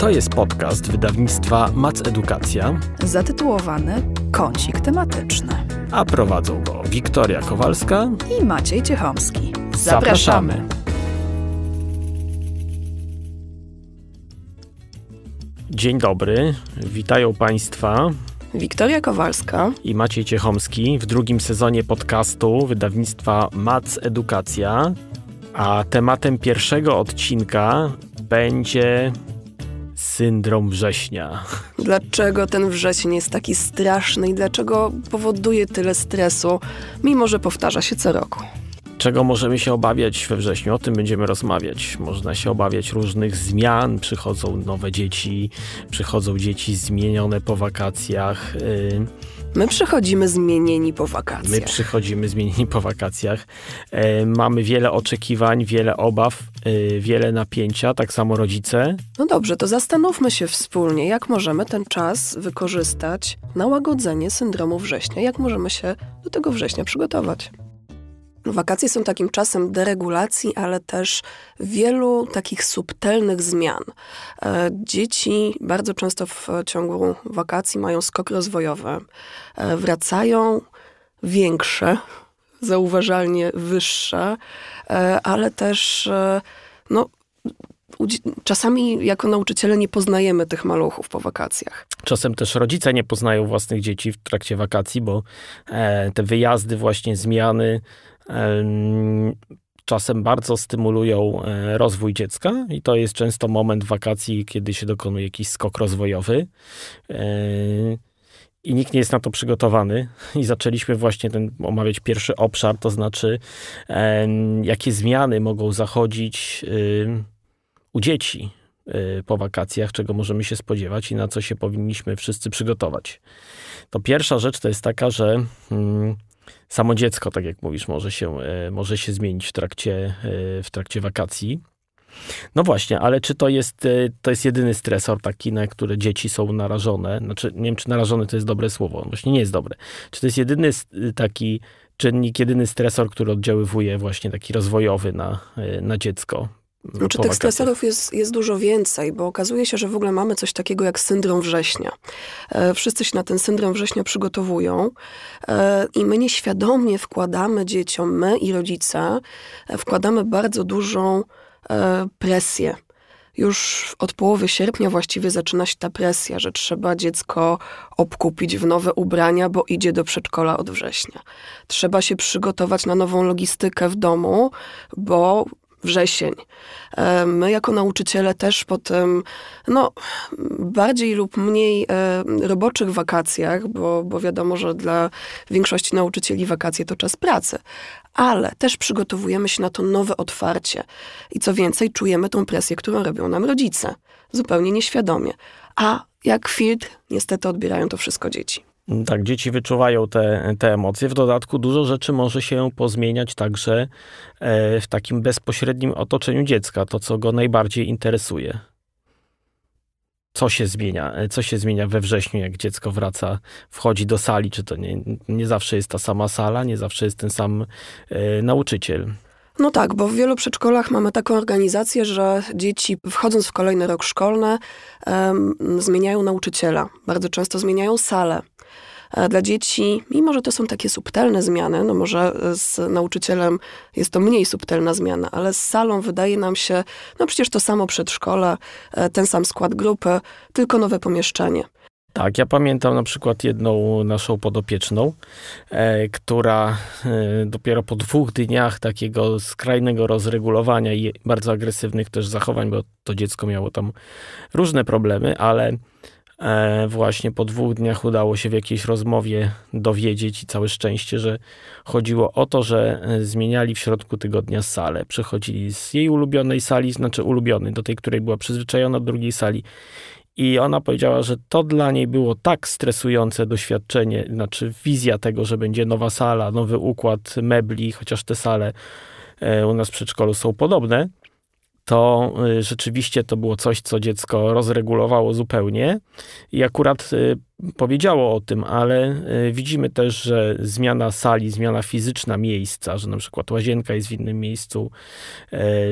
To jest podcast wydawnictwa Mac Edukacja zatytułowany Kącik tematyczny. A prowadzą go Wiktoria Kowalska i Maciej Ciechomski. Zapraszamy. Zapraszamy. Dzień dobry, witają Państwa. Wiktoria Kowalska i Maciej Ciechomski w drugim sezonie podcastu wydawnictwa Mac Edukacja. A tematem pierwszego odcinka będzie Syndrom września. Dlaczego ten wrzesień jest taki straszny i dlaczego powoduje tyle stresu, mimo że powtarza się co roku? Czego możemy się obawiać we wrześniu? O tym będziemy rozmawiać. Można się obawiać różnych zmian. Przychodzą nowe dzieci, przychodzą dzieci zmienione po wakacjach. Y, my przychodzimy zmienieni po wakacjach. My przychodzimy zmienieni po wakacjach. E, mamy wiele oczekiwań, wiele obaw. Y, wiele napięcia, tak samo rodzice. No dobrze, to zastanówmy się wspólnie, jak możemy ten czas wykorzystać na łagodzenie syndromu września, jak możemy się do tego września przygotować. No, wakacje są takim czasem deregulacji, ale też wielu takich subtelnych zmian. E, dzieci bardzo często w ciągu wakacji mają skok rozwojowy. E, wracają większe zauważalnie wyższa, e, ale też e, no, czasami jako nauczyciele nie poznajemy tych maluchów po wakacjach. Czasem też rodzice nie poznają własnych dzieci w trakcie wakacji, bo e, te wyjazdy, właśnie zmiany czasem bardzo stymulują rozwój dziecka i to jest często moment wakacji, kiedy się dokonuje jakiś skok rozwojowy i nikt nie jest na to przygotowany. I zaczęliśmy właśnie ten, omawiać pierwszy obszar, to znaczy, e, jakie zmiany mogą zachodzić y, u dzieci y, po wakacjach, czego możemy się spodziewać i na co się powinniśmy wszyscy przygotować. To pierwsza rzecz to jest taka, że mm, samo dziecko, tak jak mówisz, może się, e, może się zmienić w trakcie, e, w trakcie wakacji. No właśnie, ale czy to jest, e, to jest jedyny stresor taki, na który dzieci są narażone? Znaczy, nie wiem, czy narażone to jest dobre słowo, no właśnie nie jest dobre. Czy to jest jedyny e, taki czynnik, jedyny stresor, który oddziaływuje właśnie taki rozwojowy na, e, na dziecko? Znaczy tych stresorów jest, jest dużo więcej, bo okazuje się, że w ogóle mamy coś takiego jak syndrom września. Wszyscy się na ten syndrom września przygotowują i my nieświadomie wkładamy dzieciom, my i rodzice, wkładamy bardzo dużą E, presję. Już od połowy sierpnia właściwie zaczyna się ta presja, że trzeba dziecko obkupić w nowe ubrania, bo idzie do przedszkola od września. Trzeba się przygotować na nową logistykę w domu, bo wrzesień. My jako nauczyciele też po tym, no, bardziej lub mniej e, roboczych wakacjach, bo, bo wiadomo, że dla większości nauczycieli wakacje to czas pracy, ale też przygotowujemy się na to nowe otwarcie. I co więcej, czujemy tą presję, którą robią nam rodzice, zupełnie nieświadomie. A jak filtr, niestety odbierają to wszystko dzieci. Tak, dzieci wyczuwają te, te emocje. W dodatku dużo rzeczy może się pozmieniać także e, w takim bezpośrednim otoczeniu dziecka, to co go najbardziej interesuje. Co się zmienia? E, co się zmienia we wrześniu, jak dziecko wraca, wchodzi do sali? Czy to nie, nie zawsze jest ta sama sala, nie zawsze jest ten sam e, nauczyciel? No tak, bo w wielu przedszkolach mamy taką organizację, że dzieci wchodząc w kolejny rok szkolny um, zmieniają nauczyciela, bardzo często zmieniają salę. E, dla dzieci, mimo że to są takie subtelne zmiany, no może e, z nauczycielem jest to mniej subtelna zmiana, ale z salą wydaje nam się, no przecież to samo przedszkole, e, ten sam skład grupy, tylko nowe pomieszczenie. Tak, ja pamiętam na przykład jedną naszą podopieczną, e, która e, dopiero po dwóch dniach takiego skrajnego rozregulowania i bardzo agresywnych też zachowań, bo to dziecko miało tam różne problemy, ale e, właśnie po dwóch dniach udało się w jakiejś rozmowie dowiedzieć i całe szczęście, że chodziło o to, że e, zmieniali w środku tygodnia salę. Przechodzili z jej ulubionej sali, znaczy ulubiony, do tej, której była przyzwyczajona, do drugiej sali i ona powiedziała, że to dla niej było tak stresujące doświadczenie, znaczy wizja tego, że będzie nowa sala, nowy układ mebli, chociaż te sale e, u nas w przedszkolu są podobne, to e, rzeczywiście to było coś, co dziecko rozregulowało zupełnie i akurat e, powiedziało o tym, ale widzimy też, że zmiana sali, zmiana fizyczna miejsca, że na przykład łazienka jest w innym miejscu,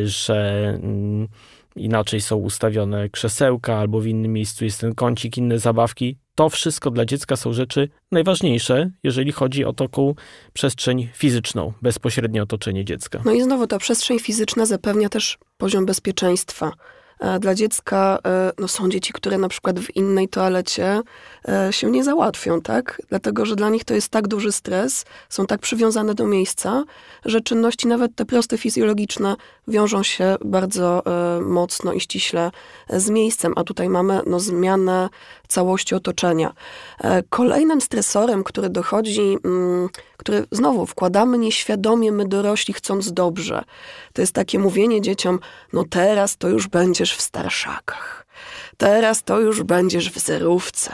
że mm, inaczej są ustawione krzesełka, albo w innym miejscu jest ten kącik, inne zabawki. To wszystko dla dziecka są rzeczy najważniejsze, jeżeli chodzi o taką przestrzeń fizyczną, bezpośrednie otoczenie dziecka. No i znowu ta przestrzeń fizyczna zapewnia też poziom bezpieczeństwa. E, dla dziecka e, no są dzieci, które na przykład w innej toalecie e, się nie załatwią, tak? Dlatego, że dla nich to jest tak duży stres, są tak przywiązane do miejsca, że czynności nawet te proste fizjologiczne wiążą się bardzo mocno i ściśle z miejscem, a tutaj mamy no, zmianę całości otoczenia. Kolejnym stresorem, który dochodzi, mm, który znowu wkładamy nieświadomie my dorośli chcąc dobrze, to jest takie mówienie dzieciom, no teraz to już będzie będziesz w starszakach. Teraz to już będziesz w zerówce.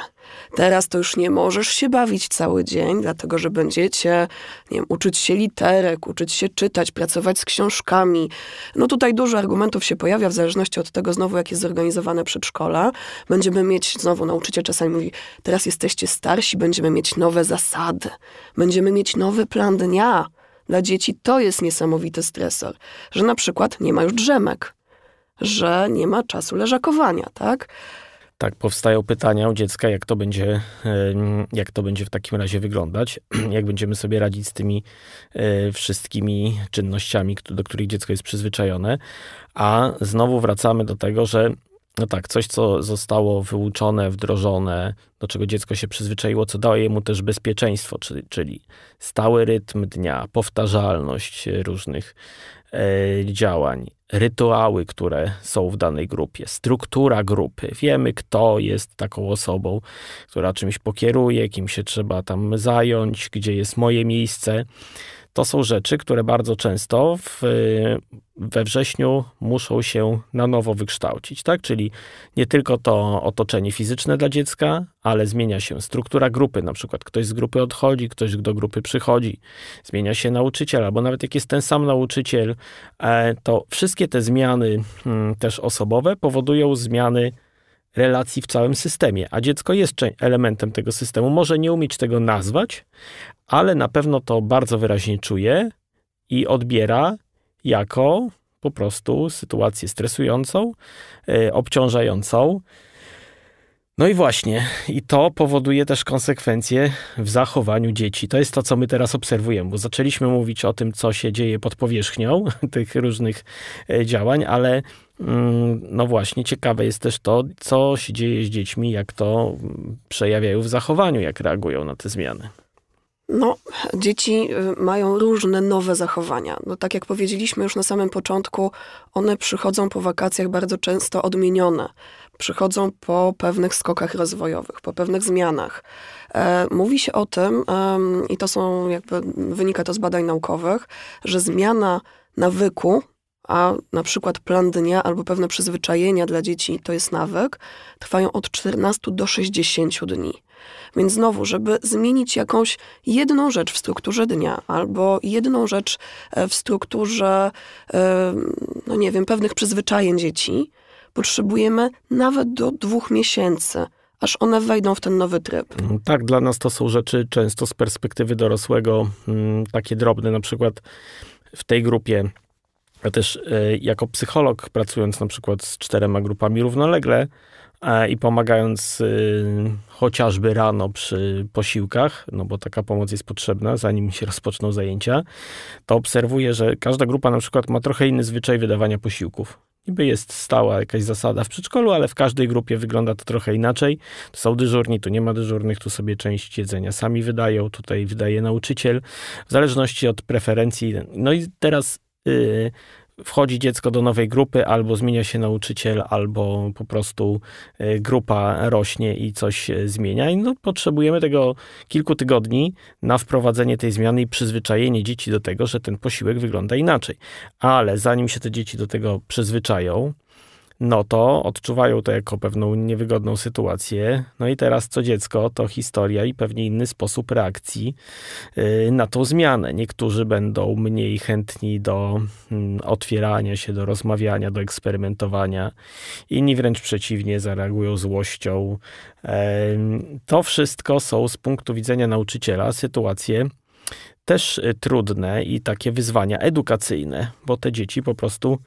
Teraz to już nie możesz się bawić cały dzień, dlatego że będziecie nie wiem, uczyć się literek, uczyć się czytać, pracować z książkami. No tutaj dużo argumentów się pojawia, w zależności od tego znowu, jak jest zorganizowane przedszkola. Będziemy mieć, znowu nauczyciel czasami mówi, teraz jesteście starsi, będziemy mieć nowe zasady, będziemy mieć nowy plan dnia. Dla dzieci to jest niesamowity stresor, że na przykład nie ma już drzemek że nie ma czasu leżakowania, tak? Tak, powstają pytania u dziecka, jak to będzie, e, jak to będzie w takim razie wyglądać, jak będziemy sobie radzić z tymi e, wszystkimi czynnościami, do których dziecko jest przyzwyczajone. A znowu wracamy do tego, że no tak, coś, co zostało wyuczone, wdrożone, do czego dziecko się przyzwyczaiło, co daje mu też bezpieczeństwo, czyli, czyli stały rytm dnia, powtarzalność różnych e, działań, rytuały, które są w danej grupie, struktura grupy. Wiemy, kto jest taką osobą, która czymś pokieruje, kim się trzeba tam zająć, gdzie jest moje miejsce. To są rzeczy, które bardzo często w, we wrześniu muszą się na nowo wykształcić, tak? Czyli nie tylko to otoczenie fizyczne dla dziecka, ale zmienia się struktura grupy, na przykład ktoś z grupy odchodzi, ktoś do grupy przychodzi, zmienia się nauczyciel, albo nawet jak jest ten sam nauczyciel, e, to wszystkie te zmiany mm, też osobowe powodują zmiany relacji w całym systemie, a dziecko jest elementem tego systemu. Może nie umieć tego nazwać, ale na pewno to bardzo wyraźnie czuje i odbiera jako po prostu sytuację stresującą, e, obciążającą. No i właśnie, i to powoduje też konsekwencje w zachowaniu dzieci. To jest to, co my teraz obserwujemy, bo zaczęliśmy mówić o tym, co się dzieje pod powierzchnią tych różnych e, działań, ale Mm, no właśnie, ciekawe jest też to, co się dzieje z dziećmi, jak to przejawiają w zachowaniu, jak reagują na te zmiany. No, dzieci y, mają różne nowe zachowania. No, tak jak powiedzieliśmy już na samym początku, one przychodzą po wakacjach bardzo często odmienione. Przychodzą po pewnych skokach rozwojowych, po pewnych zmianach. E, mówi się o tym, e, i to są jakby, wynika to z badań naukowych, że zmiana nawyku a na przykład plan dnia albo pewne przyzwyczajenia dla dzieci, to jest nawyk, trwają od 14 do 60 dni. Więc znowu, żeby zmienić jakąś jedną rzecz w strukturze dnia, albo jedną rzecz e, w strukturze, e, no nie wiem, pewnych przyzwyczajeń dzieci, potrzebujemy nawet do dwóch miesięcy aż one wejdą w ten nowy tryb. Mm, tak, dla nas to są rzeczy często z perspektywy dorosłego, mm, takie drobne, na przykład w tej grupie ja też e, jako psycholog, pracując na przykład z czterema grupami równolegle i pomagając e, chociażby rano przy posiłkach, no bo taka pomoc jest potrzebna, zanim się rozpoczną zajęcia, to obserwuję, że każda grupa na przykład ma trochę inny zwyczaj wydawania posiłków. Niby jest stała jakaś zasada w przedszkolu, ale w każdej grupie wygląda to trochę inaczej. Tu są dyżurni, tu nie ma dyżurnych, tu sobie część jedzenia sami wydają, tutaj wydaje nauczyciel, w zależności od preferencji. No i teraz Y, wchodzi dziecko do nowej grupy, albo zmienia się nauczyciel, albo po prostu y, grupa rośnie i coś zmienia. I no, potrzebujemy tego kilku tygodni na wprowadzenie tej zmiany i przyzwyczajenie dzieci do tego, że ten posiłek wygląda inaczej. Ale zanim się te dzieci do tego przyzwyczają, no to odczuwają to jako pewną niewygodną sytuację. No i teraz co dziecko to historia i pewnie inny sposób reakcji y, na tą zmianę. Niektórzy będą mniej chętni do mm, otwierania się, do rozmawiania, do eksperymentowania, inni wręcz przeciwnie, zareagują złością. To wszystko są z punktu widzenia nauczyciela sytuacje, też y, trudne i takie wyzwania edukacyjne, bo te dzieci po prostu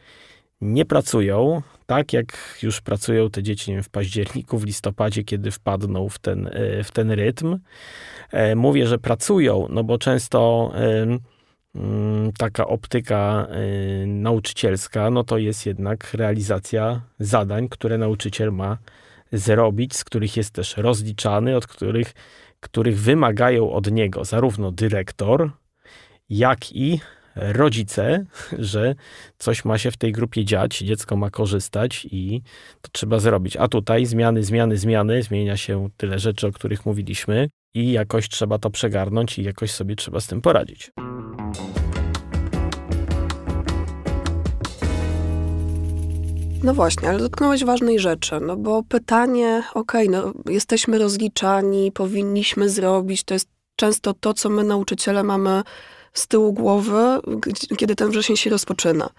nie pracują, tak jak już pracują te dzieci wiem, w październiku, w listopadzie, kiedy wpadną w ten, e, w ten rytm. E, mówię, że pracują, no bo często e, mm, taka optyka nauczycielska, no to jest jednak realizacja zadań, które nauczyciel ma zrobić, z których jest też rozliczany, od których, których wymagają od niego zarówno dyrektor, jak i rodzice, że coś ma się w tej grupie dziać, dziecko ma korzystać i to trzeba zrobić. A tutaj zmiany, zmiany, zmiany, zmienia się tyle rzeczy, o których mówiliśmy i jakoś trzeba to przegarnąć i jakoś sobie trzeba z tym poradzić. No właśnie, ale dotknąłeś ważnej rzeczy, no bo pytanie, okej, okay, no jesteśmy rozliczani, powinniśmy zrobić, to jest często to, co my nauczyciele mamy z tyłu głowy, kiedy ten wrzesień się rozpoczyna.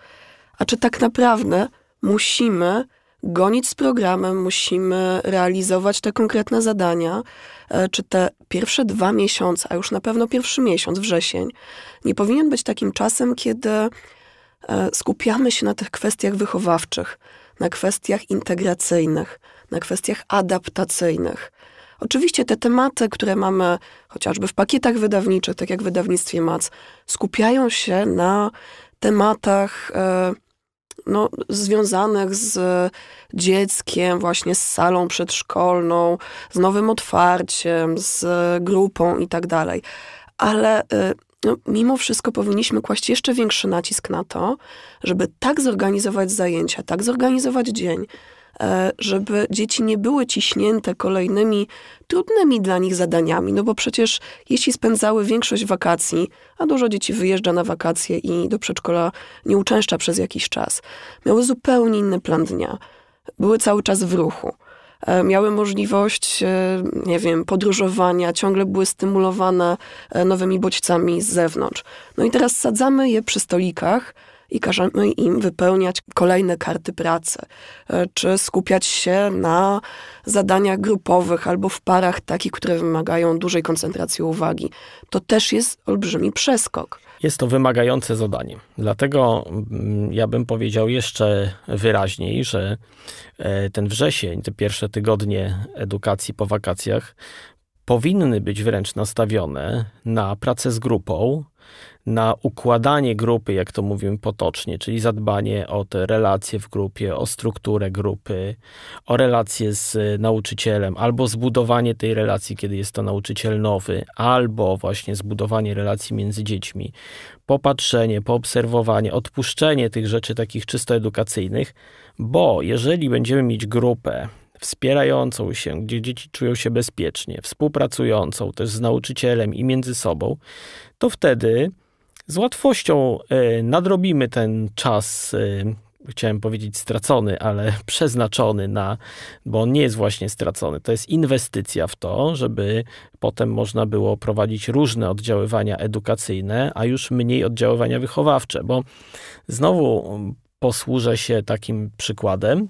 A czy tak naprawdę musimy gonić z programem, musimy realizować te konkretne zadania, e, czy te pierwsze dwa miesiące, a już na pewno pierwszy miesiąc, wrzesień, nie powinien być takim czasem, kiedy e, skupiamy się na tych kwestiach wychowawczych, na kwestiach integracyjnych, na kwestiach adaptacyjnych. Oczywiście te tematy, które mamy chociażby w pakietach wydawniczych, tak jak w wydawnictwie MAC, skupiają się na tematach e, no, związanych z dzieckiem, właśnie z salą przedszkolną, z nowym otwarciem, z grupą i tak dalej. Ale e, no, mimo wszystko powinniśmy kłaść jeszcze większy nacisk na to, żeby tak zorganizować zajęcia, tak zorganizować dzień, E, żeby dzieci nie były ciśnięte kolejnymi trudnymi dla nich zadaniami. No bo przecież jeśli spędzały większość wakacji, a dużo dzieci wyjeżdża na wakacje i do przedszkola nie uczęszcza przez jakiś czas, miały zupełnie inny plan dnia. Były cały czas w ruchu e, miały możliwość, e, nie wiem, podróżowania, ciągle były stymulowane nowymi bodźcami z zewnątrz. No i teraz sadzamy je przy stolikach, i każemy im wypełniać kolejne karty pracy, e, czy skupiać się na zadaniach grupowych albo w parach, takich, które wymagają dużej koncentracji uwagi. To też jest olbrzymi przeskok. Jest to wymagające zadanie. Dlatego mm, ja bym powiedział jeszcze wyraźniej, że e, ten wrzesień, te pierwsze tygodnie edukacji po wakacjach powinny być wręcz nastawione na pracę z grupą, na układanie grupy, jak to mówimy potocznie, czyli zadbanie o te relacje w grupie, o strukturę grupy, o relacje z nauczycielem, albo zbudowanie tej relacji, kiedy jest to nauczyciel nowy, albo właśnie zbudowanie relacji między dziećmi, popatrzenie, poobserwowanie, odpuszczenie tych rzeczy takich czysto edukacyjnych, bo jeżeli będziemy mieć grupę, wspierającą się, gdzie dzieci czują się bezpiecznie, współpracującą też z nauczycielem i między sobą, to wtedy z łatwością e, nadrobimy ten czas, e, chciałem powiedzieć stracony, ale przeznaczony na, bo on nie jest właśnie stracony, to jest inwestycja w to, żeby potem można było prowadzić różne oddziaływania edukacyjne, a już mniej oddziaływania wychowawcze, bo znowu posłużę się takim przykładem.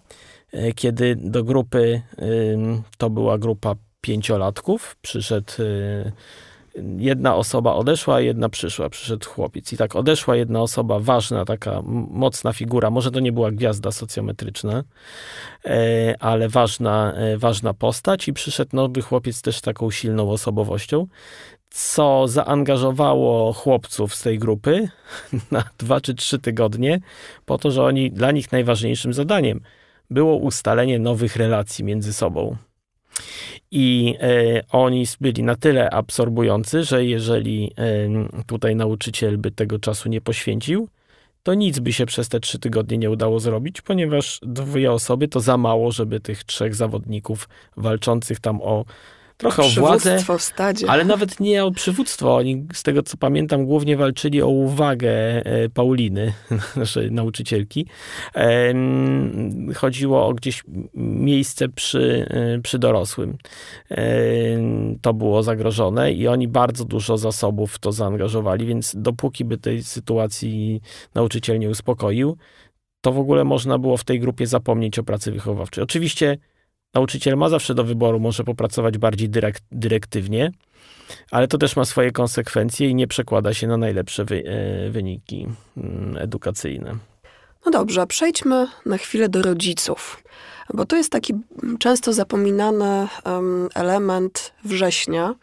E, kiedy do grupy, to była grupa pięciolatków, przyszedł y, jedna osoba odeszła, jedna przyszła, przyszedł chłopiec. I tak odeszła jedna osoba ważna, taka mocna figura. Może to nie była gwiazda socjometryczna, e, ale ważna, e, ważna postać i przyszedł nowy chłopiec też taką silną osobowością, co zaangażowało chłopców z tej grupy na dwa czy trzy tygodnie, po to, że oni, dla nich najważniejszym zadaniem – było ustalenie nowych relacji między sobą. I e, oni byli na tyle absorbujący, że jeżeli e, tutaj nauczyciel by tego czasu nie poświęcił, to nic by się przez te trzy tygodnie nie udało zrobić, ponieważ dwie osoby to za mało, żeby tych trzech zawodników walczących tam o trochę o władzę, w stadzie. ale nawet nie o przywództwo. Oni, z tego co pamiętam, głównie walczyli o uwagę e, Pauliny, naszej nauczycielki. Chodziło o gdzieś miejsce przy, e, przy dorosłym. To było zagrożone i oni bardzo dużo zasobów w to zaangażowali, więc dopóki by tej sytuacji nauczyciel nie uspokoił, to w ogóle można było w tej grupie zapomnieć o pracy wychowawczej. Oczywiście nauczyciel ma zawsze do wyboru, może popracować bardziej dyrek, dyrektywnie, ale to też ma swoje konsekwencje i nie przekłada się na najlepsze wy, e, wyniki mm, edukacyjne. No dobrze, przejdźmy na chwilę do rodziców, bo to jest taki często zapominany element września,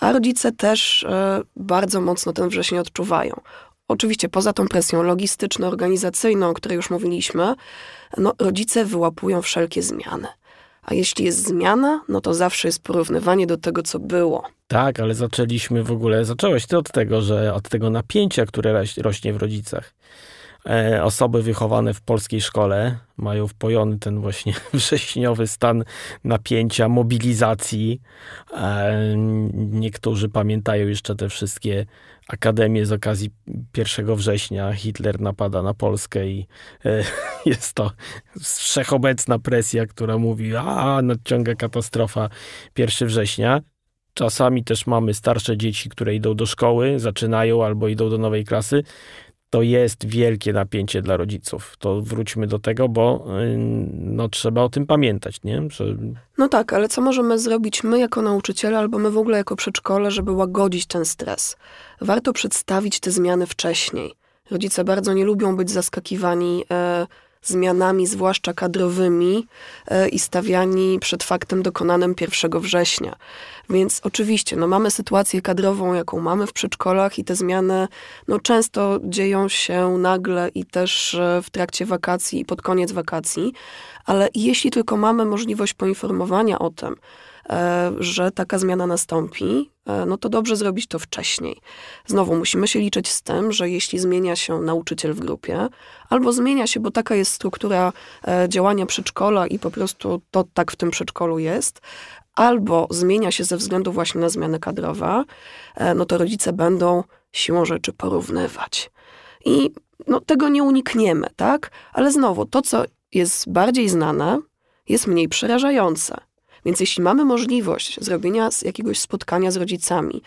a rodzice też e, bardzo mocno ten wrzesień odczuwają. Oczywiście poza tą presją logistyczno-organizacyjną, o której już mówiliśmy, no, rodzice wyłapują wszelkie zmiany. A jeśli jest zmiana, no to zawsze jest porównywanie do tego, co było. Tak, ale zaczęliśmy w ogóle, zacząłeś ty od tego, że od tego napięcia, które rośnie w rodzicach. E, osoby wychowane w polskiej szkole mają wpojony ten właśnie wrześniowy stan napięcia, mobilizacji. E, niektórzy pamiętają jeszcze te wszystkie akademie z okazji 1 września. Hitler napada na Polskę i e, jest to wszechobecna presja, która mówi, a nadciąga katastrofa 1 września. Czasami też mamy starsze dzieci, które idą do szkoły, zaczynają albo idą do nowej klasy to jest wielkie napięcie dla rodziców. To wróćmy do tego, bo y, no, trzeba o tym pamiętać, nie? Że... No tak, ale co możemy zrobić my jako nauczyciele, albo my w ogóle jako przedszkole, żeby łagodzić ten stres? Warto przedstawić te zmiany wcześniej. Rodzice bardzo nie lubią być zaskakiwani e, zmianami, zwłaszcza kadrowymi, e, i stawiani przed faktem dokonanym 1 września. Więc oczywiście no, mamy sytuację kadrową, jaką mamy w przedszkolach, i te zmiany no, często dzieją się nagle i też e, w trakcie wakacji i pod koniec wakacji, ale jeśli tylko mamy możliwość poinformowania o tym, e, że taka zmiana nastąpi, E, no to dobrze zrobić to wcześniej. Znowu musimy się liczyć z tym, że jeśli zmienia się nauczyciel w grupie, albo zmienia się, bo taka jest struktura e, działania przedszkola i po prostu to tak w tym przedszkolu jest, albo zmienia się ze względu właśnie na zmiany kadrowe, e, no to rodzice będą siłą rzeczy porównywać. I no, tego nie unikniemy, tak? Ale znowu, to co jest bardziej znane, jest mniej przerażające. Więc jeśli mamy możliwość zrobienia jakiegoś spotkania z rodzicami,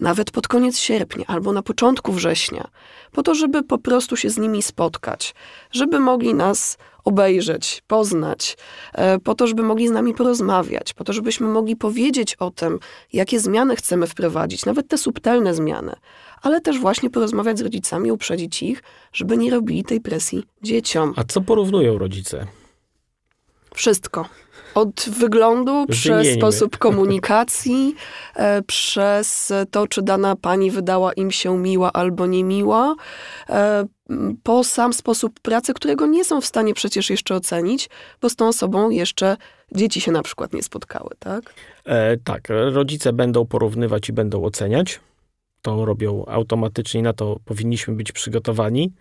nawet pod koniec sierpnia albo na początku września, po to, żeby po prostu się z nimi spotkać, żeby mogli nas obejrzeć, poznać, e, po to, żeby mogli z nami porozmawiać, po to, żebyśmy mogli powiedzieć o tym, jakie zmiany chcemy wprowadzić, nawet te subtelne zmiany, ale też właśnie porozmawiać z rodzicami, uprzedzić ich, żeby nie robili tej presji dzieciom. A co porównują rodzice? Wszystko. Od wyglądu, przez sposób komunikacji, e, przez to, czy dana pani wydała im się miła albo niemiła, e, po sam sposób pracy, którego nie są w stanie przecież jeszcze ocenić, bo z tą osobą jeszcze dzieci się na przykład nie spotkały, tak? E, tak, rodzice będą porównywać i będą oceniać to robią automatycznie, na to powinniśmy być przygotowani.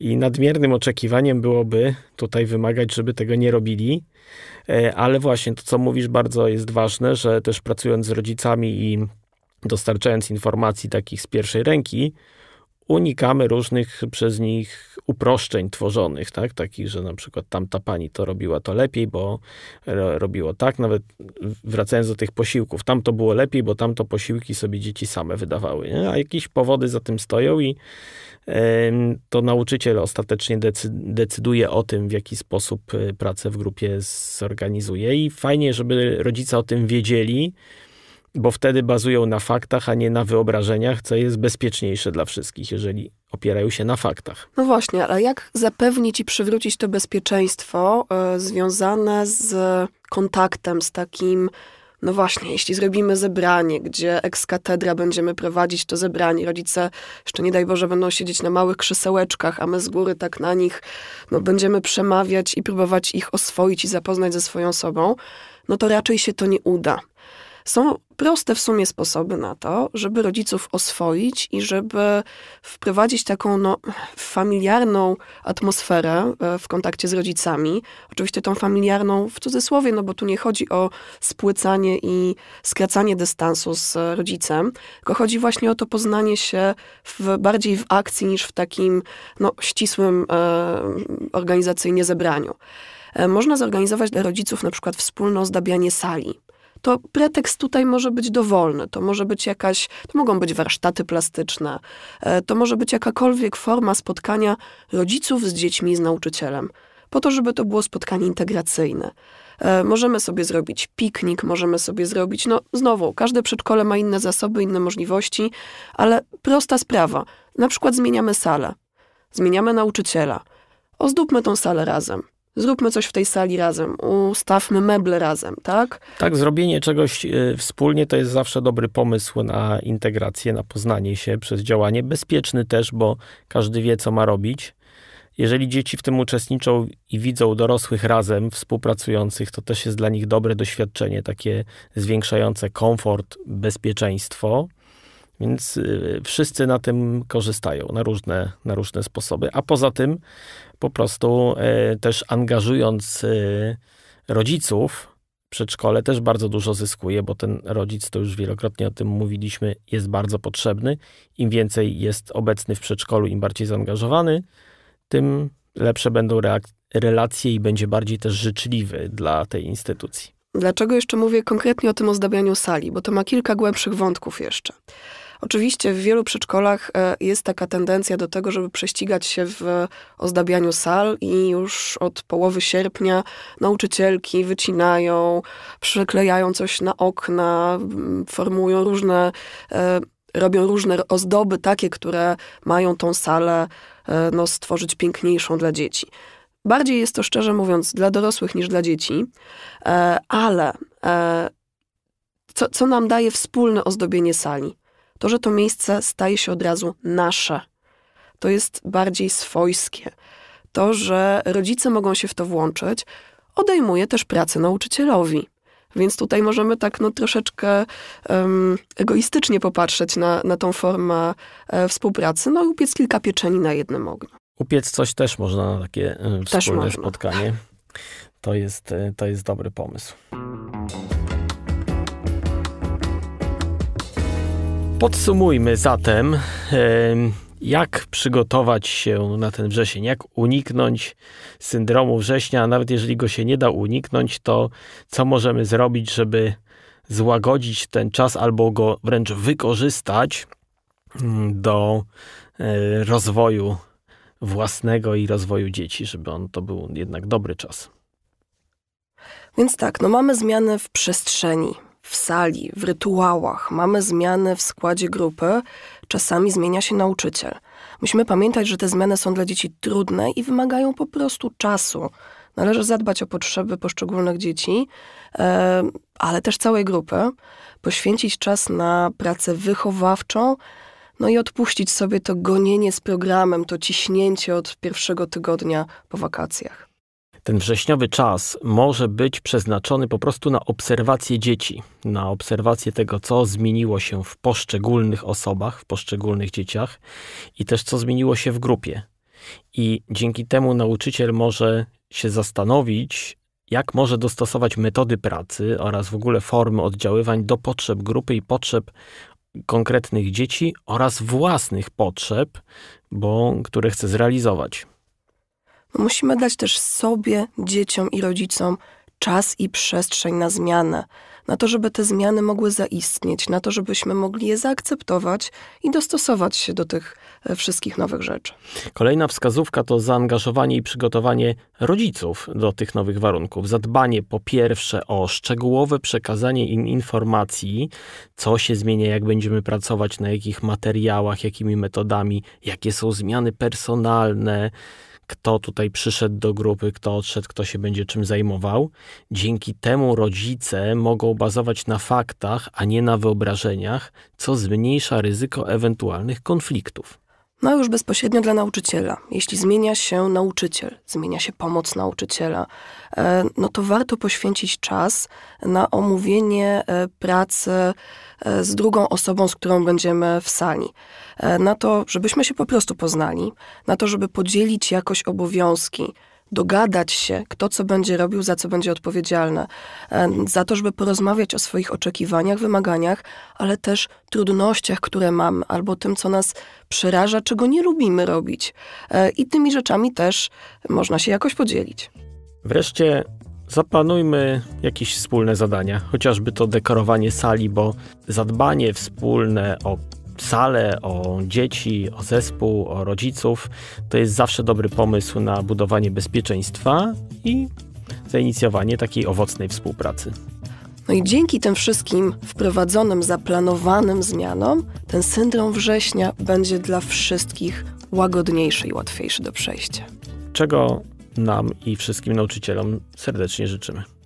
I nadmiernym oczekiwaniem byłoby tutaj wymagać, żeby tego nie robili. E, ale właśnie to, co mówisz, bardzo jest ważne, że też pracując z rodzicami i dostarczając informacji takich z pierwszej ręki, unikamy różnych przez nich uproszczeń tworzonych, tak? takich, że na przykład tamta pani to robiła to lepiej, bo robiło tak, nawet wracając do tych posiłków, tam to było lepiej, bo tamto posiłki sobie dzieci same wydawały, nie? a jakieś powody za tym stoją i to nauczyciel ostatecznie decyduje o tym, w jaki sposób y, pracę w grupie zorganizuje i fajnie, żeby rodzice o tym wiedzieli, bo wtedy bazują na faktach, a nie na wyobrażeniach, co jest bezpieczniejsze dla wszystkich, jeżeli opierają się na faktach. No właśnie, ale jak zapewnić i przywrócić to bezpieczeństwo y, związane z kontaktem, z takim no właśnie, jeśli zrobimy zebranie, gdzie ekskatedra będziemy prowadzić to zebranie, rodzice jeszcze nie daj Boże będą siedzieć na małych krzesełeczkach, a my z góry tak na nich no, będziemy przemawiać i próbować ich oswoić i zapoznać ze swoją sobą, no to raczej się to nie uda. Są proste w sumie sposoby na to, żeby rodziców oswoić i żeby wprowadzić taką no, familiarną atmosferę e, w kontakcie z rodzicami. Oczywiście tą familiarną w cudzysłowie, no bo tu nie chodzi o spłycanie i skracanie dystansu z rodzicem, tylko chodzi właśnie o to poznanie się w, bardziej w akcji niż w takim no, ścisłym e, organizacyjnie zebraniu. E, można zorganizować dla rodziców na przykład wspólne ozdabianie sali to pretekst tutaj może być dowolny. To może być jakaś, to mogą być warsztaty plastyczne, e, to może być jakakolwiek forma spotkania rodziców z dziećmi z nauczycielem. Po to, żeby to było spotkanie integracyjne. E, możemy sobie zrobić piknik, możemy sobie zrobić, no znowu, każde przedszkole ma inne zasoby, inne możliwości, ale prosta sprawa. Na przykład zmieniamy salę, zmieniamy nauczyciela, ozdóbmy tą salę razem zróbmy coś w tej sali razem, ustawmy meble razem, tak? Tak, zrobienie czegoś e, wspólnie to jest zawsze dobry pomysł na integrację, na poznanie się przez działanie. Bezpieczny też, bo każdy wie, co ma robić. Jeżeli dzieci w tym uczestniczą i widzą dorosłych razem współpracujących, to też jest dla nich dobre doświadczenie, takie zwiększające komfort, bezpieczeństwo. Więc e, wszyscy na tym korzystają na różne, na różne sposoby. A poza tym po prostu e, też angażując e, rodziców, przedszkole też bardzo dużo zyskuje, bo ten rodzic, to już wielokrotnie o tym mówiliśmy, jest bardzo potrzebny. Im więcej jest obecny w przedszkolu, im bardziej zaangażowany, tym lepsze będą relacje i będzie bardziej też życzliwy dla tej instytucji. Dlaczego jeszcze mówię konkretnie o tym ozdabianiu sali? Bo to ma kilka głębszych wątków jeszcze. Oczywiście w wielu przedszkolach e, jest taka tendencja do tego, żeby prześcigać się w ozdabianiu sal i już od połowy sierpnia nauczycielki wycinają, przyklejają coś na okna, mm, formują różne e, robią różne ozdoby, takie, które mają tą salę e, no, stworzyć piękniejszą dla dzieci. Bardziej jest to, szczerze mówiąc, dla dorosłych niż dla dzieci, ale co, co nam daje wspólne ozdobienie sali? To, że to miejsce staje się od razu nasze, to jest bardziej swojskie. To, że rodzice mogą się w to włączyć, odejmuje też pracę nauczycielowi. Więc tutaj możemy tak no, troszeczkę um, egoistycznie popatrzeć na, na tą formę e, współpracy, no i upiec kilka pieczeni na jednym ogniu. Upiec coś też można na takie e, wspólne spotkanie. To jest, e, to jest dobry pomysł. Podsumujmy zatem, jak przygotować się na ten wrzesień, jak uniknąć syndromu września, a nawet jeżeli go się nie da uniknąć, to co możemy zrobić, żeby złagodzić ten czas albo go wręcz wykorzystać mm, do e, rozwoju własnego i rozwoju dzieci, żeby on to był jednak dobry czas. Więc tak, no mamy zmiany w przestrzeni, w sali, w rytuałach, mamy zmiany w składzie grupy, czasami zmienia się nauczyciel. Musimy pamiętać, że te zmiany są dla dzieci trudne i wymagają po prostu czasu. Należy zadbać o potrzeby poszczególnych dzieci, ale też całej grupy, poświęcić czas na pracę wychowawczą, no i odpuścić sobie to gonienie z programem, to ciśnięcie od pierwszego tygodnia po wakacjach ten wrześniowy czas może być przeznaczony po prostu na obserwację dzieci, na obserwację tego, co zmieniło się w poszczególnych osobach, w poszczególnych dzieciach i też co zmieniło się w grupie. I dzięki temu nauczyciel może się zastanowić, jak może dostosować metody pracy oraz w ogóle formy oddziaływań do potrzeb grupy i potrzeb konkretnych dzieci oraz własnych potrzeb, bo które chce zrealizować musimy dać też sobie, dzieciom i rodzicom czas i przestrzeń na zmianę, na to, żeby te zmiany mogły zaistnieć, na to, żebyśmy mogli je zaakceptować i dostosować się do tych e, wszystkich nowych rzeczy. Kolejna wskazówka to zaangażowanie i przygotowanie rodziców do tych nowych warunków. Zadbanie po pierwsze o szczegółowe przekazanie im informacji, co się zmienia, jak będziemy pracować, na jakich materiałach, jakimi metodami, jakie są zmiany personalne kto tutaj przyszedł do grupy, kto odszedł, kto się będzie czym zajmował. Dzięki temu rodzice mogą bazować na faktach, a nie na wyobrażeniach, co zmniejsza ryzyko ewentualnych konfliktów. No już bezpośrednio dla nauczyciela. Jeśli zmienia się nauczyciel, zmienia się pomoc nauczyciela, e, no to warto poświęcić czas na omówienie e, pracy e, z drugą osobą, z którą będziemy w sali. Na to, żebyśmy się po prostu poznali, na to, żeby podzielić jakoś obowiązki, dogadać się, kto co będzie robił, za co będzie odpowiedzialny, e, za to, żeby porozmawiać o swoich oczekiwaniach, wymaganiach, ale też trudnościach, które mamy, albo tym, co nas przeraża, czego nie lubimy robić. E, I tymi rzeczami też można się jakoś podzielić. Wreszcie zaplanujmy jakieś wspólne zadania, chociażby to dekorowanie sali, bo zadbanie wspólne o salę, o dzieci, o zespół, o rodziców. To jest zawsze dobry pomysł na budowanie bezpieczeństwa i zainicjowanie takiej owocnej współpracy. No i dzięki tym wszystkim wprowadzonym, zaplanowanym zmianom, ten syndrom września będzie dla wszystkich łagodniejszy i łatwiejszy do przejścia. Czego nam i wszystkim nauczycielom serdecznie życzymy.